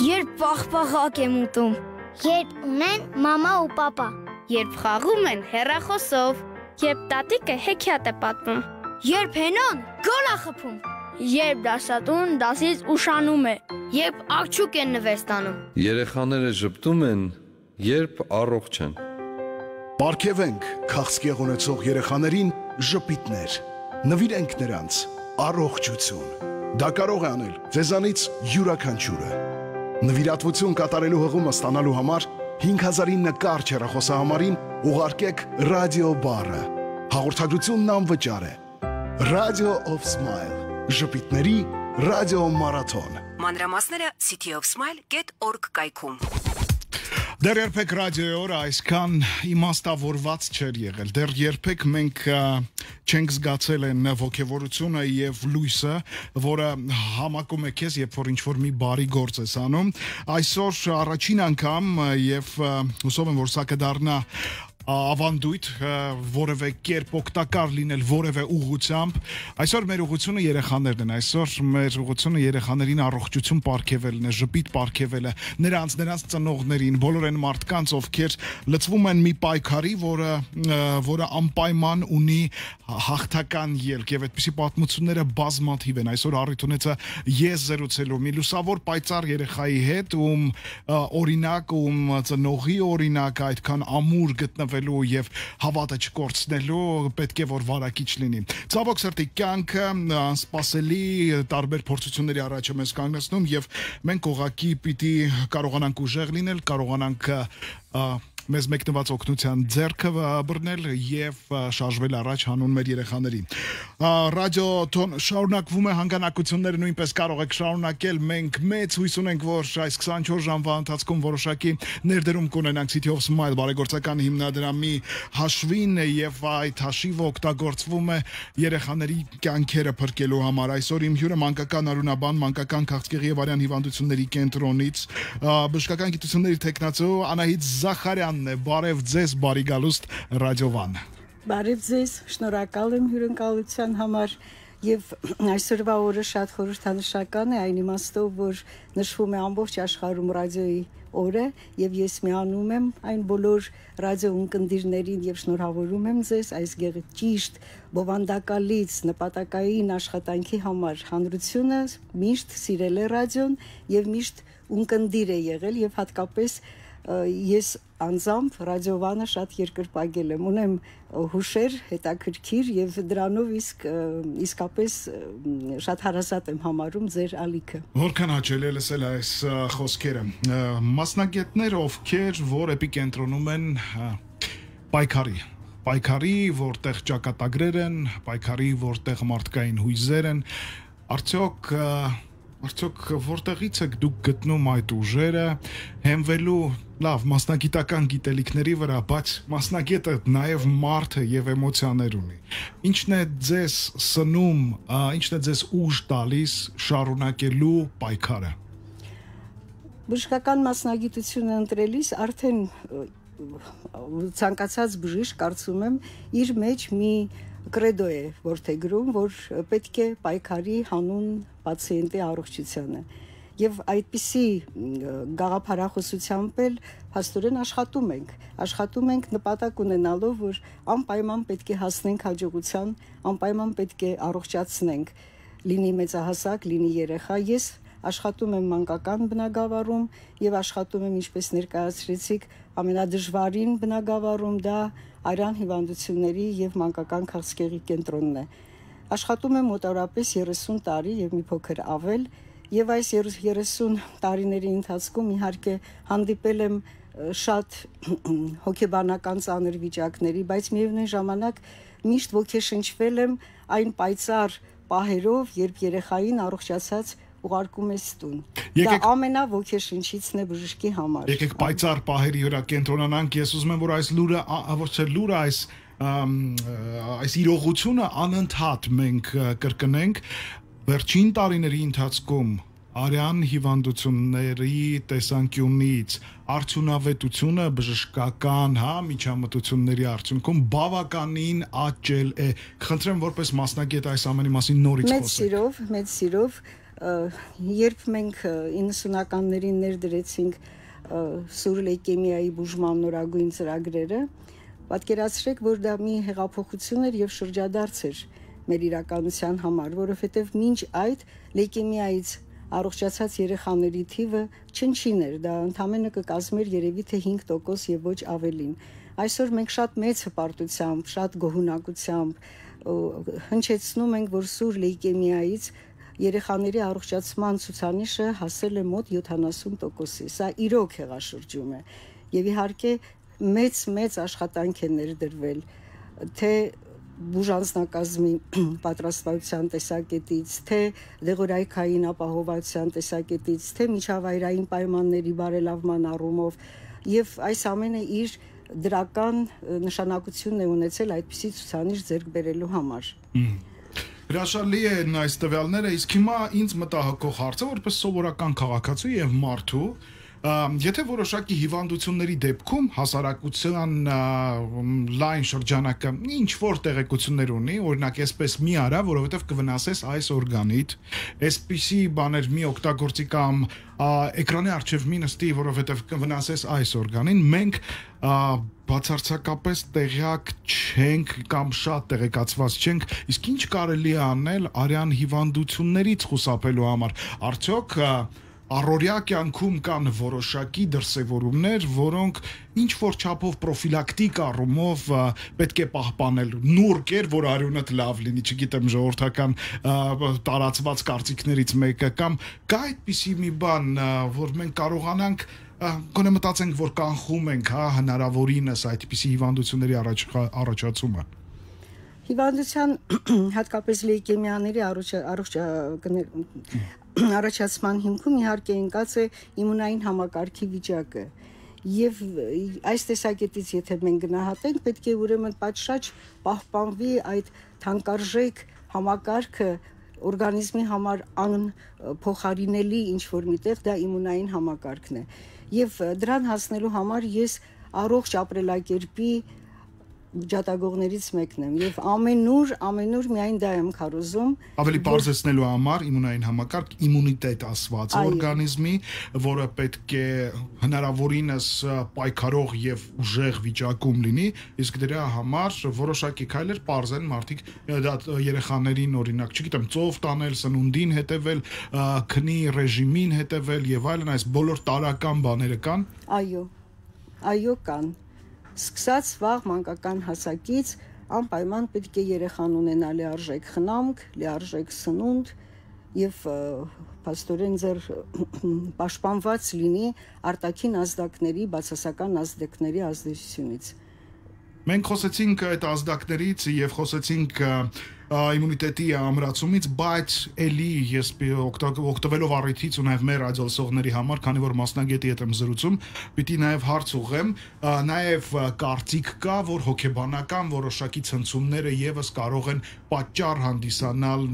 Երբ պախպախակ եմ ուտում։ Երբ ունեն մամա ու պապա։ Երբ խաղում են հերախոսով։ Երբ տատիկը հեքիաթ է պատմում։ Երբ հենոն գոլ է խփում։ Երբ դասատուն դասից ուշանում է։ Երբ աղջուկ են նվեստանում։ Երեխաները ճպտում են, երբ առողջ են։ Պարգևենք քաղցկեղ ունեցող երեխաներին ժպիտներ։ Նվիրենք նրանց առողջություն։ Դա կարող է անել ձեզանից յուրաքանչյուրը։ Նվիրատվություն կատարելու հղումը ստանալու համար 5000-ին նկարչ հեռախոսահամարին ուղարկեք ռադիո բարը։ Հաղորդագրությունն անվճար է։ Radio of Smile. Ժպիտների ռադիո մարաթոն։ Մանրամասները cityofsmile.org կայքում։ Դեռ երբեք ռադիոյորը այսքան իմաստավորված չէր եղել։ Դեռ երբեք մենք չենք զգացել այն ողքեվորությունը եւ լույսը, որը համակում է քեզ, երբ որ ինչ-որ մի բարի գործ ես անում։ Այսօր առաջին անգամ եւ հուսով եմ, որ սա կդառնա ավանդույթ որևէ կերպ օգտակար լինել որևէ ուղությամբ այսօր մեր ուղությունը երեխաներն են այսօր մեր ուղությունը երեխաներին առողջություն ապարգևելն է ժպիտ ապարգևելը նրանց նրանց ծնողներին բոլոր այն մարդկանց ովքեր լծվում են մի պայքարի որը որը անպայման ունի հաղթական ելք եւ այդպիսի պատմությունները բազմաթիվ են այսօր առիթունեցը ես զրուցելու մի լուսավոր պայծառ երեխայի հետ ում օրինակ ում ծնողի օրինակ այդքան ամուր գտնվել չփոխվելու եւ հավատը չկորցնելու պետք է որ վարակիչ լինի։ Ցավոք սրտի կյանքը անսպասելի տարբեր փորձությունների առաջ է մեզ կանգնեցնում եւ մենք ողակի պիտի կարողանանք ուժեղ լինել, կարողանանք մեզ մեկնված օգնության ձեռքը բռնել եւ շարժվել առաջ հանուն մեր երեխաների։ Ռադիո Թոն շարունակվում է հանգանակությունները նույնպես կարող եք շարունակել։ Մենք մեծ հույս ունենք, որ այս 24 ժամվա ընթացքում որոշակի ներդրում կունենանք City of Smile բարեգործական հիմնադրամի հաշվին եւ այդ հաշիվը օգտագործվում է երեխաների կյանքերը փրկելու համար։ Այսօր իմ հյուրը մանկական արունաբան, մանկական քաղցկեղի եւ արյան հիվանդությունների կենտրոնից բժշկական գիտությունների տեխնացու Անահիտ Զախարյան Աննան է, բարև ձեզ, բարի գալուստ ռադիովան։ Բարև ձեզ, շնորհակալ եմ հյուրընկալության համար եւ այսօրվա օրը շատ խորհրդանշական է այն իմաստով, որ նշվում է ամբողջ աշխարհում ռադիոյի օրը եւ ես միանում եմ այն բոլոր ռադիո ունկնդիրներին եւ շնորհավորում եմ ձեզ այս գեղեցիկ բովանդակալից նպատակային աշխատանքի համար հանրությունը միշտ սիրել է ռադիոն եւ միշտ ունկնդիր է եղել եւ հատկապես ես անձամբ ռադիովանը շատ երկրպագել եմ ունեմ հուշեր հետաքրքիր եւ դրանով իսկ իսկապես շատ հարազատ եմ համարում ձեր ալիքը որքան հաճելի է լսել այս խոսքերը մասնագետներ ովքեր որ էպիկենտրոնում են պայքարի պայքարի որտեղ ճակատագրեր են պայքարի որտեղ մարդկային հույզեր են արդյոք և, Արդյոք որտեղից եք դուք գտնում այդ ուժերը հենվելու լավ մասնագիտական գիտելիքների վրա, բայց մասնագետը նաև մարդ է եւ էմոցիաներ ունի։ Ինչն է ձեզ սնում, ինչն է ձեզ ուժ տալիս շարունակելու պայքարը։ Բժշկական մասնագիտությունը ընտրելիս արդեն ցանկացած բժիշկ կարծում եմ իր մեջ մի, մի կրեդո է որթեգրում, որ պետք է պայքարի հանուն պացիենտի առողջությանը եւ այդպիսի գաղափարախոսությամբ էլ հաստորեն աշխատում ենք աշխատում ենք նպատակ ունենալով որ անպայման պետք է հասնենք հաջողության անպայման պետք է առողջացնենք լինի մեծահասակ լինի երեխա ես աշխատում եմ մանկական բնագավառում եւ աշխատում եմ ինչպես ներկայացրեցիք ամենադժվարին բնագավառում դա Արյան հիվանդությունների եւ մանկական քաղցկեղի կենտրոնն է։ Աշխատում է մոտավորապես 30 տարի եւ մի փոքր ավել եւ այս 30 տարիների ընթացքում իհարկե հանդիպել եմ շատ հոգեբանական ծանր վիճակների, բայց միևնույն ժամանակ միշտ ոգեշնչվել եմ այն պայծառ պահերով, երբ երեխային առողջացած ուղարկում ես տուն։ Դա ամենաոգեշնչիցն է բժշկի համար։ Եկեք պայծառ պահերի վրա կենտրոնանանք։ Ես ուզում եմ որ այս լուրը, ոչ թե լուրը, այս այս իրողությունը անընդհատ մենք կրկնենք վերջին տարիների ընթացքում արյան հիվանդությունների տեսանկյունից արդյունավետությունը բժշկական, հա, միջամտությունների արդյունքում բավականին աճել է։ Խնդրեմ, որպես մասնագետ այս ամենի մասին նորից խոսեք։ Մեծ սիրով, մեծ սիրով երբ մենք 90-ականներին ներդրեցինք սուր լեյկեմիայի բուժման նորագույն ծրագրերը, պատկերացրեք, որ դա մի հեղափոխություն էր եւ շրջադարձ էր մեր իրականության համար, որովհետեւ մինչ այդ լեյկեմիայից առողջացած երեխաների թիվը չնչին էր, դա ընդամենը կկազմեր երևի թե 5% եւ ոչ ավելին։ Այսօր մենք շատ մեծ հպարտությամբ, շատ գոհունակությամբ հնչեցնում ենք, որ սուր լեյկեմիայից երեխաների առողջացման ցուցանիշը հասել է մոտ 70%-ի։ Սա իրոք հեղաշրջում է։ Եվ իհարկե մեծ-մեծ աշխատանք է ներդրվել թե բուժանձնակազմի պատրաստվածության տեսակետից, թե դեղորայքային ապահովության տեսակետից, թե միջավայրային պայմանների բարելավման առումով եւ այս ամենը իր դրական նշանակությունն է ունեցել այդպիսի ցուցանիշ ձեռք բերելու համար։ Իմ հրաշալի են այս տվյալները, իսկ հիմա ինձ մտահոգող հարցը, որպես սովորական քաղաքացու եւ մարդու, Եթե որոշակի հիվանդությունների դեպքում հասարակության լայն շրջանակը ինչ որ տեղեկություններ ունի, օրինակ այսպես մի արա, որովհետև կվնասես այս օրգանիտ, այսպիսի բաներ մի օգտագործի կամ էկրանի առջև մի նստի, որովհետև կվնասես այս օրգանին, մենք բացարձակապես տեղյակ չենք կամ շատ տեղեկացված չենք, իսկ ինչ կարելի է անել արյան հիվանդություններից խուսափելու համար։ Արդյոք և, առօրյա կյանքում կան որոշակի դրսևորումներ, որոնք ինչ որ չափով պրոֆիլակտիկ առումով պետք է պահպանել։ Նուրկ էր, որ արյունդ լավ լինի, չգիտեմ, ժողովրդական տարածված կարծիքներից մեկը կամ կա այդպիսի մի բան, որ մենք կարողանանք գոնե մտածենք, որ կանխում ենք, հա, հնարավորինս այդպիսի հիվանդությունների առաջ առաջացումը։ Հիվանդության հատկապես լեյկեմիաների առողջ առողջ առաջացման հիմքում իհարկե ընկած է իմունային համակարգի վիճակը եւ այս տեսակետից եթե մենք գնահատենք պետք է ուրեմն պատշաճ պահպանվի այդ թանկարժեք համակարգը օրգանիզմի համար անփոխարինելի ինչ որ միտեղ դա իմունային համակարգն է եւ դրան հասնելու համար ես առողջ ապրելակերպի ջատագողներից մեկն եմ եւ ամենուր ամենուր միայն դա եմ քարոզում ավելի բարձրացնելու համար իմունային համակարգ իմունիտետ ասված օրգանիզմի որը պետք է հնարավորինս պայքարող եւ ուժեղ վիճակում լինի իսկ դրա համար որոշակի քայլեր པարզ են մարդիկ դա երեխաներին օրինակ չգիտեմ ծով տանել սնունդին հետեվել քնի ռեժիմին հետեվել եւ այլն այս բոլոր տարական բաները կան այո այո կան Սկսած վաղ մանկական հասակից անպայման պետք է երեխան ունենա լիարժեք խնամք, լիարժեք սնունդ եւ աստորեն ձեր պաշտպանված լինի արտաքին ազդակների, բացասական ազդակների ազդեցությունից։ Մենք խոսեցինք այդ ազդակներից եւ խոսեցինք և իմունիտետի ամրացումից, բայց ելի ես օգտվելով առիթից ու նաև մեր աջալսողների համար, քանի որ մասնագետի հետ եմ զրուցում, պիտի նաև հարց ուղեմ, նաև կարծիք կա, որ հոգեբանական որոշակի ցնցումները եւս կարող են պատճառ հանդիսանալ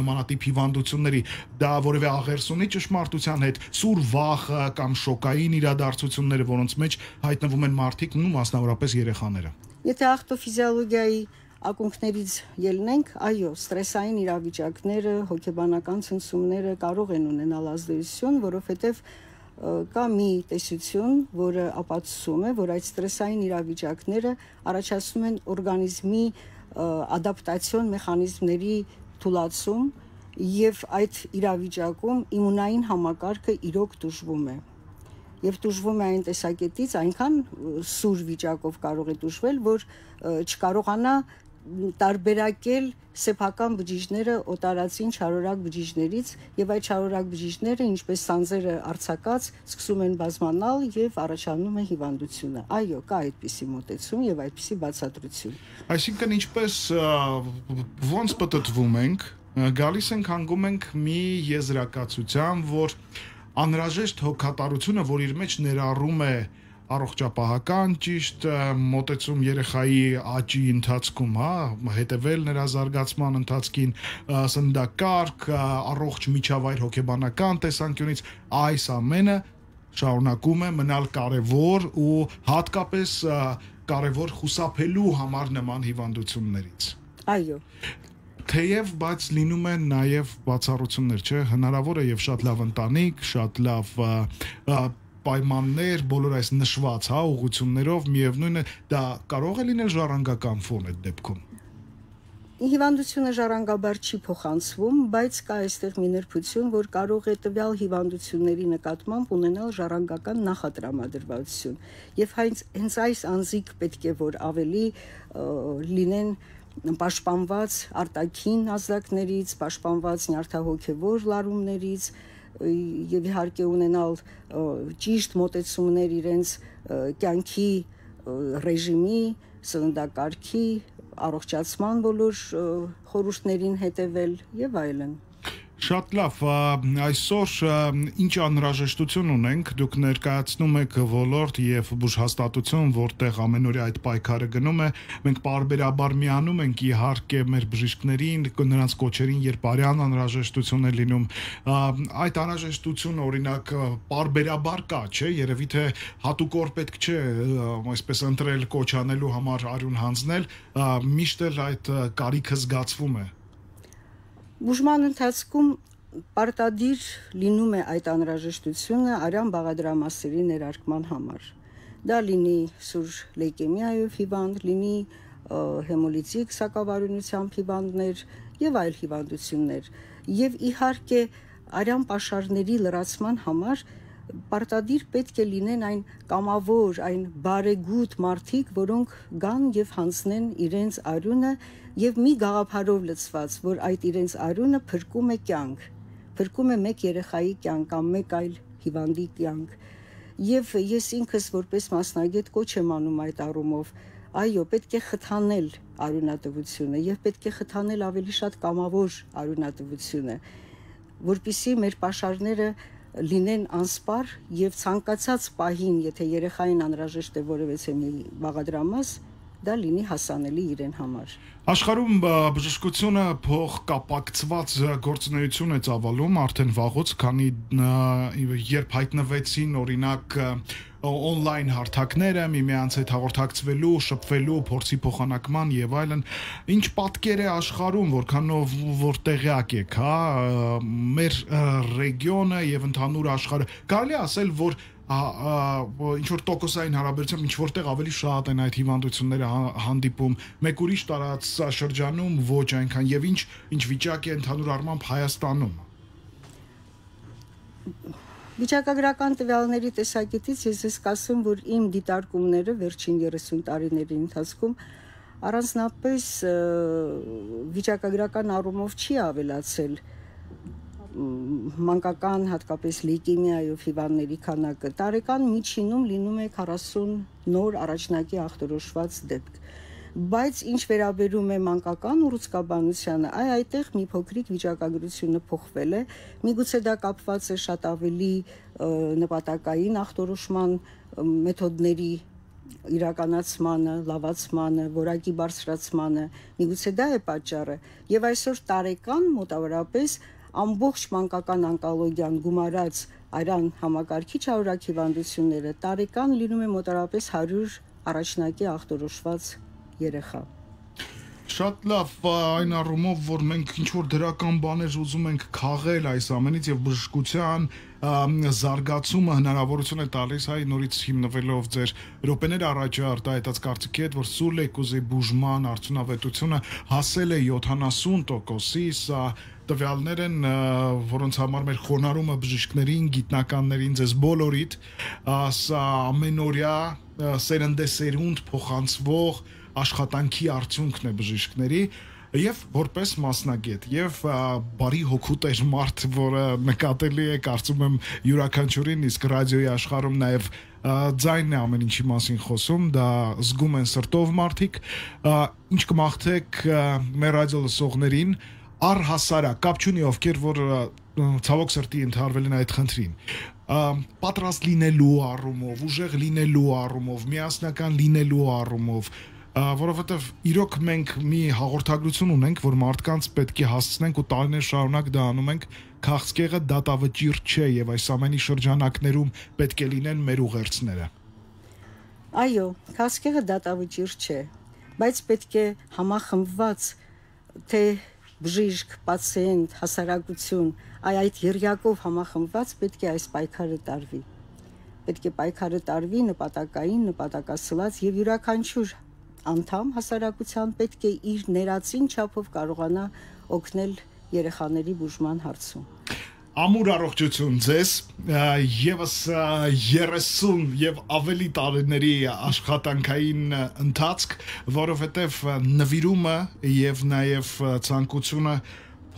նմանատիպ հիվանդությունների դա որևէ աղերս ունի ճշմարտության հետ սուր վախը կամ շոկային իրադարձությունները որոնց մեջ հայտնվում են մարդիկ ու մասնավորապես երեխաները եթե ախտոֆիզիոլոգիայի ակունքներից ելնենք, այո, ստրեսային իրավիճակները, հոգեբանական ցնցումները կարող են ունենալ ազդեցություն, որովհետև կա մի տեսություն, որը ապացուցում է, որ այդ ստրեսային իրավիճակները առաջացնում են օրգանիզմի ադապտացիոն մեխանիզմների թուլացում եւ այդ իրավիճակում իմունային համակարգը իրոք դժվում է եւ դժվում է այն տեսակետից այնքան սուր վիճակով կարող է դժվել, որ չկարողանա տարբերակել սեփական բջիջները օտարացին չարորակ բջիջներից եւ այդ չարորակ բջիջները ինչպես սանձերը արցակած սկսում են բազմանալ եւ առաջանում է հիվանդությունը այո կա այդպիսի մոտեցում եւ այդպիսի բացատրություն այսինքն ինչպես ոնց պատտվում ենք գալիս ենք հանգում ենք մի եզրակացության որ անհրաժեշտ հոգատարությունը որ իր մեջ ներառում է առողջապահական ճիշտ մոտեցում երեխայի աճի ընթացքում, հա, հետևել նրա զարգացման ընթացքին, սննդակարգ, առողջ միջավայր հոգեբանական տեսանկյունից այս ամենը շարունակում է մնալ կարևոր ու հատկապես կարևոր խուսափելու համար նման հիվանդություններից։ Այո թեև բայց լինում են նաև բացառություններ, չէ՞, հնարավոր է եւ շատ լավ ընտանիք, շատ լավ պայմաններ, բոլոր այս նշված, հա, ուղություններով միևնույնը դա կարող է լինել ժառանգական ֆոն այդ դեպքում։ Հիվանդությունը ժառանգաբար չի փոխանցվում, բայց կա այստեղ մի նրբություն, որ կարող է տվյալ հիվանդությունների նկատմամբ ունենալ ժառանգական նախատրամադրվածություն։ Եվ հենց հենց այս անզիկ պետք է որ ավելի լինեն պաշտպանված արտաքին ազդակներից, պաշտպանված նյարդահոգևոր լարումներից, եւ իհարկե ունենալ ճիշտ մտեցումներ իրենց կյանքի ռեժիմի, սննդակարգի, առողջացման բոլոր խորհուրդներին հետևել եւ այլն։ Շատ լավ, այսօր ինչ անհրաժեշտություն ունենք, դուք ներկայացնում եք ոլորտ եւ բուժհաստատություն, որտեղ ամենօրյա այդ պայքարը գնում է։ Մենք բարբերաբար միանում ենք իհարկե մեր բժիշկներին, նրանց կոչերին, երբ արյան անհրաժեշտություն է լինում։ Այդ անհրաժեշտությունը օրինակ բարբերաբար կա, չէ՞, երևի թե հատուկ օր պետք չէ այսպես ընտրել կոչանելու համար արյուն հանձնել, միշտ էլ այդ կարիքը զգացվում է։ Ա, Բուժման ընթացքում պարտադիր լինում է այդ անհրաժեշտությունը արյան բաղադրամասերի ներարկման համար։ Դա լինի սուր լեյկեմիայով հիվանդ, լինի հեմոլիցիկ սակավարունությամբ հիվանդներ եւ այլ հիվանդություններ։ Եվ իհարկե արյան պաշարների լրացման համար պարտադիր պետք է լինեն այն կամավոր, այն բարեգութ մարդիկ, որոնք գան եւ հանցնեն իրենց արյունը եւ մի գաղափարով լծված, որ այդ իրենց արյունը փրկում է կյանք, փրկում է մեկ երեխայի կյանք կամ մեկ այլ հիվանդի կյանք։ Եվ ես ինքս որպես մասնագետ կոչ եմ անում այդ առումով, այո, պետք է խթանել արունատվությունը եւ պետք է խթանել ավելի շատ կամավոր արունատվությունը, որpիսի մեր pašարները լինեն անսպար եւ ցանկացած պահին, եթե երեխային անհրաժեշտ է որևէ մի բաղադրամաս, դա լինի հասանելի իրեն համար։ Աշխարհում բժշկությունը փոխկապակցված գործունեություն է ծավալում արդեն վաղուց, քանի երբ հայտնվեցին օրինակ on-line հարթակները, միմյանց հետ հաղորդակցվելու, շփվելու, փորձի փոխանակման եւ այլն, ինչ պատկեր է աշխարհում, որքանով որ տեղյակ եք, հա, մեր ռեգիոնը եւ ընդհանուր աշխարհը։ Կարելի ասել, որ ինչ որ տոկոսային հարաբերությամբ ինչ որտեղ ավելի շատ են այդ հիվանդությունները հա, հանդիպում մեկ ուրիշ տարածաշրջանում ոչ այնքան եւ ինչ ինչ վիճակ է ընդհանուր առմամբ Հայաստանում Վիճակագրական տվյալների տեսակետից ես ես կասեմ, որ իմ դիտարկումները վերջին 30 տարիների ընթացքում առանձնապես վիճակագրական առումով չի ավելացել, մանկական հատկապես լեյկեմիայով հիվանդների քանակը տարեկան միջինում լինում է 40 նոր առաջնակի ախտորոշված դեպք բայց ինչ վերաբերում է մանկական ուռուցկաբանությանը, այ այդտեղ մի փոքրիկ վիճակագրությունը փոխվել է։ Միգուցե դա կապված է շատ ավելի նպատակային ախտորոշման մեթոդների իրականացմանը, լավացմանը, որակի բարձրացմանը։ Միգուցե դա է պատճառը։ Եվ այսօր տարեկան մոտավորապես ամբողջ մանկական անկալոգիան գումարած Արան համակարգիչ հարորակ հիվանդությունները տարեկան լինում է մոտարապես 100 առաջնակի ախտորոշված երեխա։ Շատ լավ այն առումով, որ մենք ինչ որ դրական բաներ ուզում ենք քաղել այս ամենից եւ բժշկության զարգացումը հնարավորություն է տալիս հայ նորից հիմնվելով ձեր րոպեներ առաջ արտահայտած կարծիքի հետ, որ Սուլեկուզի բուժման արդյունավետությունը հասել է 70%-ի, սա տվյալներ են, որոնց համար մեր խոնարհումը բժիշկներին, գիտնականներին, ձեզ բոլորիդ, սա ամենօրյա սերնդեսերունդ փոխանցվող աշխատանքի արդյունքն է բժիշկների եւ որպես մասնագետ եւ բարի հոգուտեր մարդ, որը նկատելի է, կարծում եմ յուրաքանչյուրին, իսկ ռադիոյի աշխարհում նաեւ ձայնն է ամեն ինչի մասին խոսում, դա զգում են սրտով մարդիկ, ինչ կմաղթեք մեր ռադիո լսողներին առհասարակ կապչունի ովքեր որ ցավոք սրտի ընդհարվել են այդ խնդրին պատրաստ լինելու առումով, ուժեղ լինելու առումով, միասնական լինելու առումով, որովհետև իրոք մենք մի հաղորդագրություն ունենք, որ մարդկանց պետք է հասցնենք ու տարիներ շարունակ դա անում ենք, քաղցկեղը դատավճիր չէ եւ այս ամենի շրջանակներում պետք է լինեն մեր ուղերձները։ Այո, քաղցկեղը դատավճիր չէ, բայց պետք է համախմբված թե բժիշկ, պացիենտ, հասարակություն, այ այդ երյակով համախմբված պետք է այս պայքարը տարվի պետք է պայքարը տարվի նպատակային, նպատակասլաց եւ յուրաքանչյուր անդամ հասարակության պետք է իր ներածին չափով կարողանա օգնել երեխաների բուժման հարցում ամուր առողջություն ձեզ եւս 30 եւ ավելի տարիների աշխատանքային ընթացք, որովհետեւ նվիրումը եւ նաեւ ցանկությունը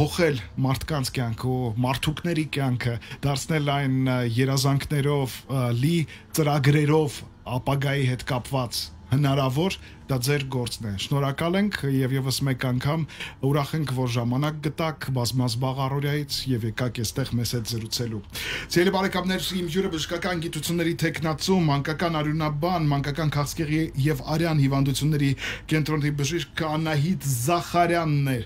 փոխել մարդկանց կյանքը, մարդուկների կյանքը, դարձնել այն երազանքներով լի ծրագրերով ապագայի հետ կապված հնարավոր դա ձեր գործն է։ Շնորհակալ ենք եւ եւս մեկ անգամ ուրախ ենք, որ ժամանակ գտաք բազմազբաղ առօրյայից եւ եկաք այստեղ մեզ հետ զրուցելու։ Ձեր բարեկամներ, իմ ջուրը բժշկական գիտությունների տեխնացու, մանկական արյունաբան, մանկական քաղցկեղի եւ արյան հիվանդությունների կենտրոնի բժիշկ Անահիտ Զախարյանն է։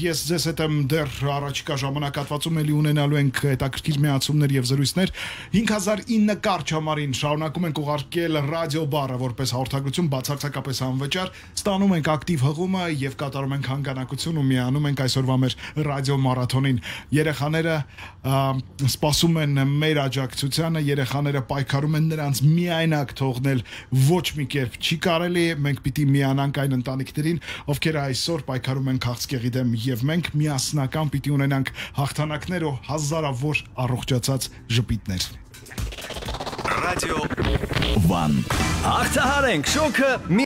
Ես ձեզ հետ եմ դեռ առաջիկա ժամանակահատվածում ելի ունենալու ենք հետաքրքիր միացումներ եւ զրույցներ 5009 կարճ համարին շարունակում ենք ուղարկել ռադիո բարը որպես հարց հաղորդագրություն բացարձակապես անվճար, ստանում ենք ակտիվ հղումը եւ կատարում ենք հանգանակություն ու միանում ենք այսօրվա մեր ռադիո մարաթոնին։ Երեխաները սպասում են մեր աջակցությանը, երեխաները պայքարում են նրանց միայնակ թողնել ոչ մի կերպ չի կարելի, մենք պիտի միանանք այն ընտանիքներին, ովքեր այսօր պայքարում են քաղցկեղի դեմ եւ մենք միասնական պիտի ունենանք հաղթանակներ ու հազարավոր առողջացած ժպիտներ։ Radyo Van. Akta Harenk Şoka